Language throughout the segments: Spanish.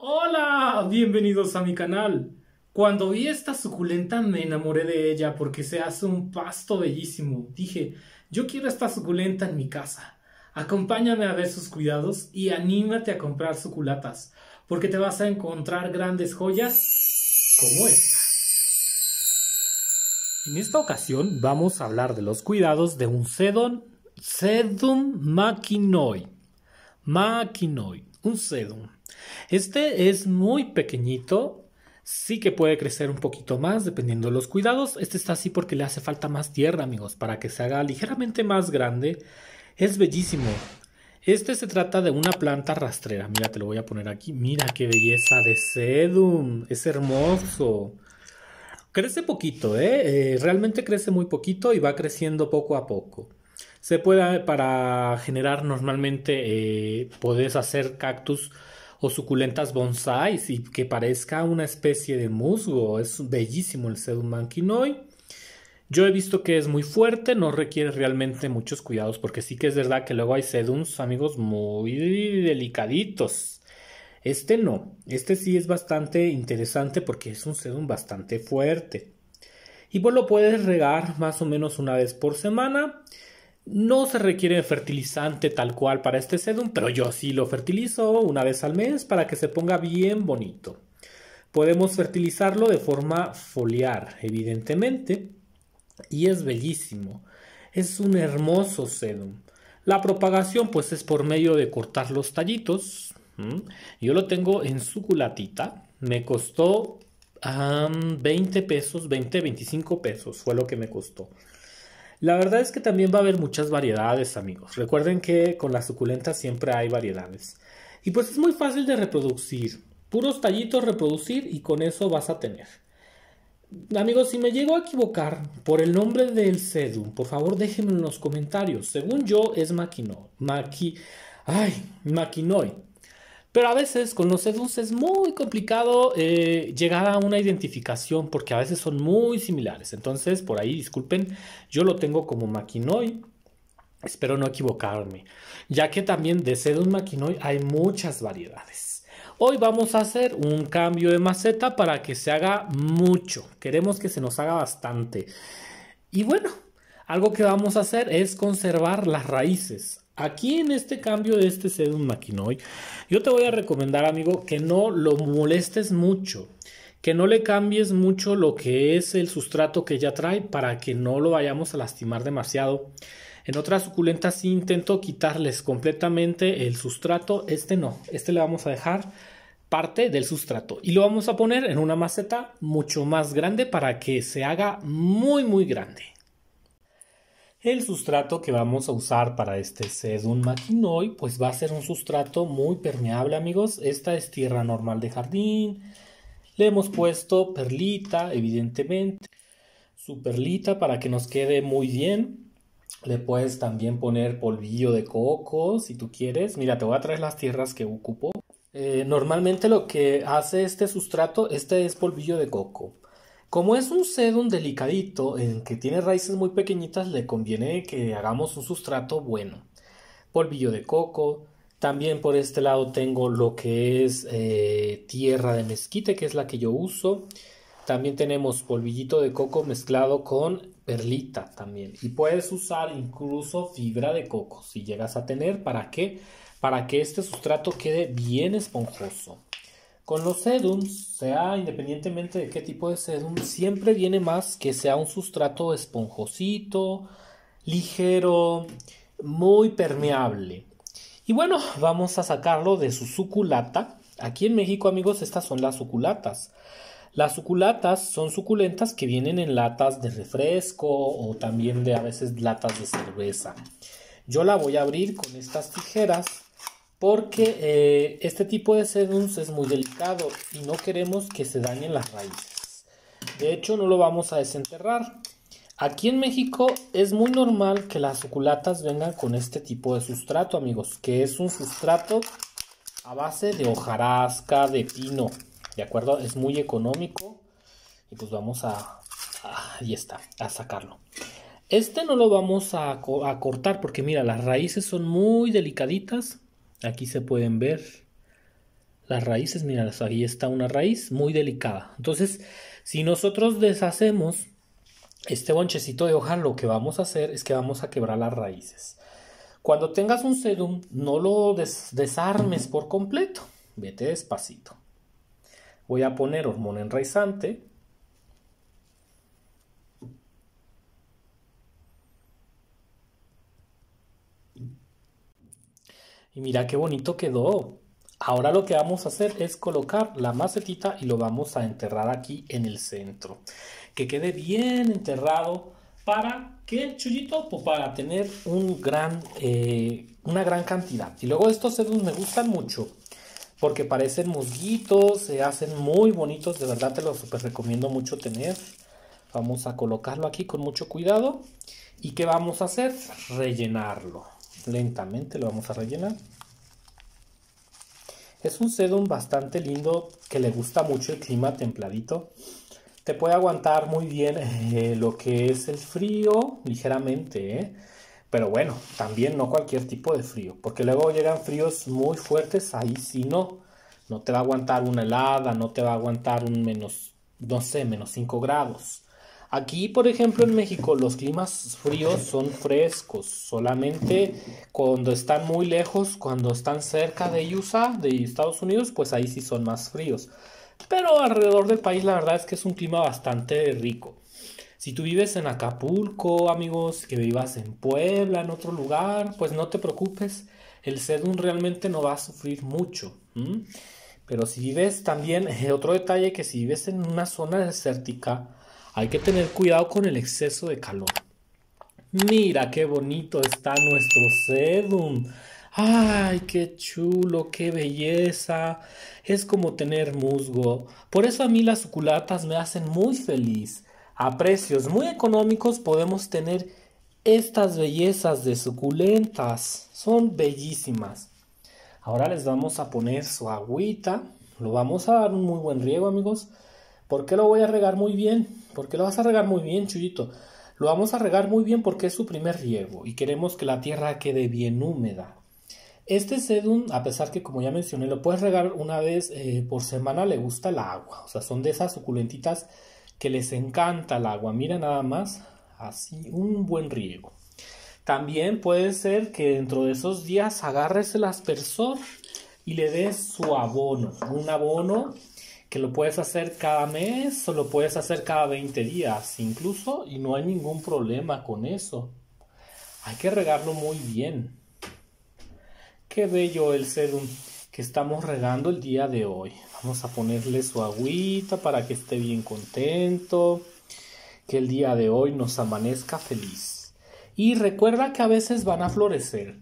Hola, bienvenidos a mi canal. Cuando vi esta suculenta me enamoré de ella porque se hace un pasto bellísimo. Dije, yo quiero esta suculenta en mi casa. Acompáñame a ver sus cuidados y anímate a comprar suculatas, porque te vas a encontrar grandes joyas como esta. En esta ocasión vamos a hablar de los cuidados de un sedum, sedum maquinoi, Machinoi, un sedum este es muy pequeñito, sí que puede crecer un poquito más dependiendo de los cuidados. Este está así porque le hace falta más tierra, amigos, para que se haga ligeramente más grande. Es bellísimo. Este se trata de una planta rastrera. Mira, te lo voy a poner aquí. Mira qué belleza de sedum. Es hermoso. Crece poquito, ¿eh? eh realmente crece muy poquito y va creciendo poco a poco. Se puede, para generar normalmente, eh, podés hacer cactus o suculentas bonsáis y que parezca una especie de musgo. Es bellísimo el sedum manquinoi. Yo he visto que es muy fuerte, no requiere realmente muchos cuidados, porque sí que es verdad que luego hay sedums, amigos, muy delicaditos. Este no, este sí es bastante interesante porque es un sedum bastante fuerte. Y vos lo puedes regar más o menos una vez por semana. No se requiere fertilizante tal cual para este sedum, pero yo sí lo fertilizo una vez al mes para que se ponga bien bonito. Podemos fertilizarlo de forma foliar, evidentemente, y es bellísimo. Es un hermoso sedum. La propagación pues es por medio de cortar los tallitos. Yo lo tengo en su culatita. Me costó 20 pesos, 20, 25 pesos fue lo que me costó. La verdad es que también va a haber muchas variedades, amigos. Recuerden que con la suculentas siempre hay variedades. Y pues es muy fácil de reproducir. Puros tallitos reproducir y con eso vas a tener. Amigos, si me llego a equivocar por el nombre del sedum, por favor déjenme en los comentarios. Según yo es maquino, maqui, ay, maquinoi. Pero a veces con los seduns es muy complicado eh, llegar a una identificación porque a veces son muy similares. Entonces, por ahí, disculpen, yo lo tengo como Maquinoy. Espero no equivocarme, ya que también de Sedus Maquinoy hay muchas variedades. Hoy vamos a hacer un cambio de maceta para que se haga mucho. Queremos que se nos haga bastante. Y bueno, algo que vamos a hacer es conservar las raíces. Aquí en este cambio de este sedum maquinoy, yo te voy a recomendar, amigo, que no lo molestes mucho, que no le cambies mucho lo que es el sustrato que ya trae para que no lo vayamos a lastimar demasiado. En otras suculentas sí intento quitarles completamente el sustrato, este no, este le vamos a dejar parte del sustrato y lo vamos a poner en una maceta mucho más grande para que se haga muy muy grande. El sustrato que vamos a usar para este sedum maquinoy pues va a ser un sustrato muy permeable amigos. Esta es tierra normal de jardín. Le hemos puesto perlita evidentemente. Su perlita para que nos quede muy bien. Le puedes también poner polvillo de coco si tú quieres. Mira, te voy a traer las tierras que ocupo. Eh, normalmente lo que hace este sustrato, este es polvillo de coco. Como es un sedum delicadito, en que tiene raíces muy pequeñitas, le conviene que hagamos un sustrato bueno. Polvillo de coco, también por este lado tengo lo que es eh, tierra de mezquite, que es la que yo uso. También tenemos polvillito de coco mezclado con perlita también. Y puedes usar incluso fibra de coco si llegas a tener. ¿Para qué? Para que este sustrato quede bien esponjoso. Con los sedums, sea independientemente de qué tipo de sedum, siempre viene más que sea un sustrato esponjosito, ligero, muy permeable. Y bueno, vamos a sacarlo de su suculata. Aquí en México, amigos, estas son las suculatas. Las suculatas son suculentas que vienen en latas de refresco o también de a veces latas de cerveza. Yo la voy a abrir con estas tijeras porque eh, este tipo de sedums es muy delicado y no queremos que se dañen las raíces. De hecho, no lo vamos a desenterrar. Aquí en México es muy normal que las suculatas vengan con este tipo de sustrato, amigos, que es un sustrato a base de hojarasca, de pino, ¿de acuerdo? Es muy económico y pues vamos a, ahí está, a sacarlo. Este no lo vamos a cortar porque mira, las raíces son muy delicaditas, Aquí se pueden ver las raíces. Mira, ahí está una raíz muy delicada. Entonces, si nosotros deshacemos este bonchecito de hoja, lo que vamos a hacer es que vamos a quebrar las raíces. Cuando tengas un sedum, no lo desarmes por completo. Vete despacito. Voy a poner hormona enraizante. Y mira qué bonito quedó. Ahora lo que vamos a hacer es colocar la macetita y lo vamos a enterrar aquí en el centro. Que quede bien enterrado para que el chullito, pues para tener un gran, eh, una gran cantidad. Y luego estos sedos me gustan mucho porque parecen musguitos, se hacen muy bonitos, de verdad te los recomiendo mucho tener. Vamos a colocarlo aquí con mucho cuidado. ¿Y qué vamos a hacer? Rellenarlo lentamente lo vamos a rellenar. Es un sedum bastante lindo que le gusta mucho el clima templadito. Te puede aguantar muy bien eh, lo que es el frío ligeramente, ¿eh? pero bueno, también no cualquier tipo de frío, porque luego llegan fríos muy fuertes, ahí si no. No te va a aguantar una helada, no te va a aguantar un menos, no sé, menos 5 grados. Aquí, por ejemplo, en México los climas fríos son frescos, solamente cuando están muy lejos, cuando están cerca de USA, de Estados Unidos, pues ahí sí son más fríos. Pero alrededor del país la verdad es que es un clima bastante rico. Si tú vives en Acapulco, amigos, que vivas en Puebla, en otro lugar, pues no te preocupes, el sedum realmente no va a sufrir mucho. Pero si vives también, otro detalle que si vives en una zona desértica, hay que tener cuidado con el exceso de calor. Mira qué bonito está nuestro sedum. ¡Ay, qué chulo, qué belleza! Es como tener musgo. Por eso a mí las suculatas me hacen muy feliz. A precios muy económicos podemos tener estas bellezas de suculentas. Son bellísimas. Ahora les vamos a poner su agüita. Lo vamos a dar un muy buen riego, amigos. ¿Por qué lo voy a regar muy bien? ¿Por qué lo vas a regar muy bien, chulito. Lo vamos a regar muy bien porque es su primer riego y queremos que la tierra quede bien húmeda. Este sedum, a pesar que como ya mencioné, lo puedes regar una vez eh, por semana, le gusta el agua. O sea, son de esas suculentitas que les encanta el agua. Mira nada más, así un buen riego. También puede ser que dentro de esos días agarres el aspersor y le des su abono. Un abono que lo puedes hacer cada mes o lo puedes hacer cada 20 días incluso y no hay ningún problema con eso. Hay que regarlo muy bien. Qué bello el sedum que estamos regando el día de hoy. Vamos a ponerle su agüita para que esté bien contento. Que el día de hoy nos amanezca feliz. Y recuerda que a veces van a florecer.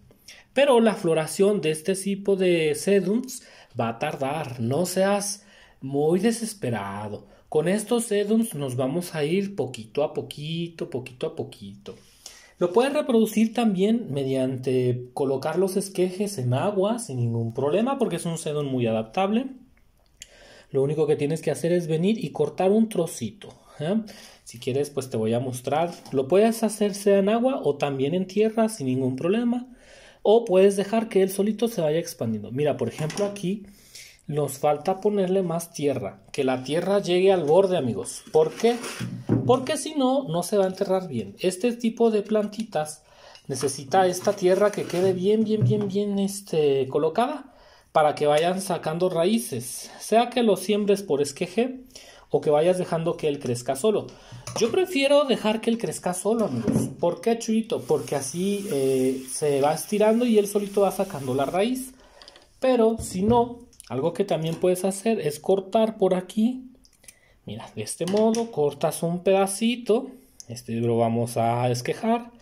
Pero la floración de este tipo de sedums va a tardar. No seas muy desesperado. Con estos sedums nos vamos a ir poquito a poquito, poquito a poquito. Lo puedes reproducir también mediante colocar los esquejes en agua sin ningún problema porque es un sedum muy adaptable. Lo único que tienes que hacer es venir y cortar un trocito. ¿eh? Si quieres, pues te voy a mostrar. Lo puedes hacer sea en agua o también en tierra sin ningún problema. O puedes dejar que él solito se vaya expandiendo. Mira, por ejemplo, aquí nos falta ponerle más tierra, que la tierra llegue al borde, amigos. ¿Por qué? Porque si no, no se va a enterrar bien. Este tipo de plantitas necesita esta tierra que quede bien, bien, bien, bien este, colocada para que vayan sacando raíces, sea que lo siembres por esqueje o que vayas dejando que él crezca solo. Yo prefiero dejar que él crezca solo, amigos. ¿Por qué, chulito? Porque así eh, se va estirando y él solito va sacando la raíz. Pero si no, algo que también puedes hacer es cortar por aquí. Mira, de este modo cortas un pedacito. Este lo vamos a esquejar.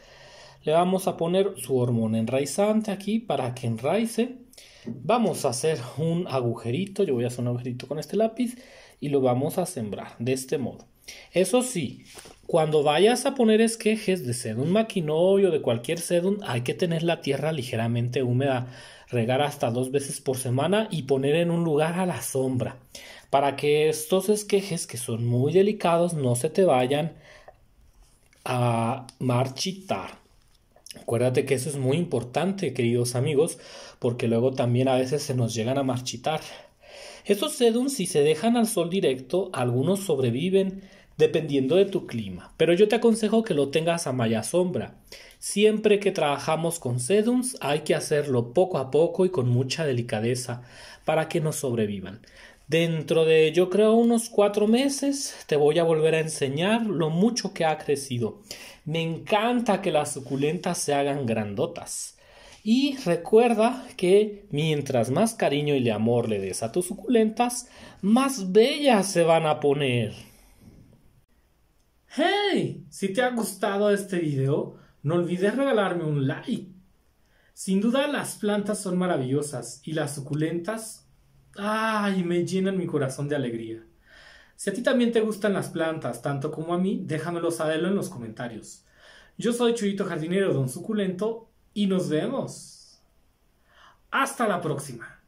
Le vamos a poner su hormona enraizante aquí para que enraice. Vamos a hacer un agujerito. Yo voy a hacer un agujerito con este lápiz y lo vamos a sembrar de este modo. Eso sí, cuando vayas a poner esquejes de sedum maquinovio o de cualquier sedum, hay que tener la tierra ligeramente húmeda, regar hasta dos veces por semana y poner en un lugar a la sombra, para que estos esquejes que son muy delicados no se te vayan a marchitar. Acuérdate que eso es muy importante, queridos amigos, porque luego también a veces se nos llegan a marchitar. Estos sedums, si se dejan al sol directo, algunos sobreviven dependiendo de tu clima. Pero yo te aconsejo que lo tengas a malla sombra. Siempre que trabajamos con sedums hay que hacerlo poco a poco y con mucha delicadeza para que nos sobrevivan. Dentro de yo creo unos cuatro meses te voy a volver a enseñar lo mucho que ha crecido. Me encanta que las suculentas se hagan grandotas. Y recuerda que mientras más cariño y amor le des a tus suculentas, más bellas se van a poner. Hey, si te ha gustado este video, no olvides regalarme un like. Sin duda las plantas son maravillosas y las suculentas, ay, me llenan mi corazón de alegría. Si a ti también te gustan las plantas, tanto como a mí, déjamelo saberlo en los comentarios. Yo soy Chuyito Jardinero Don Suculento y nos vemos. Hasta la próxima.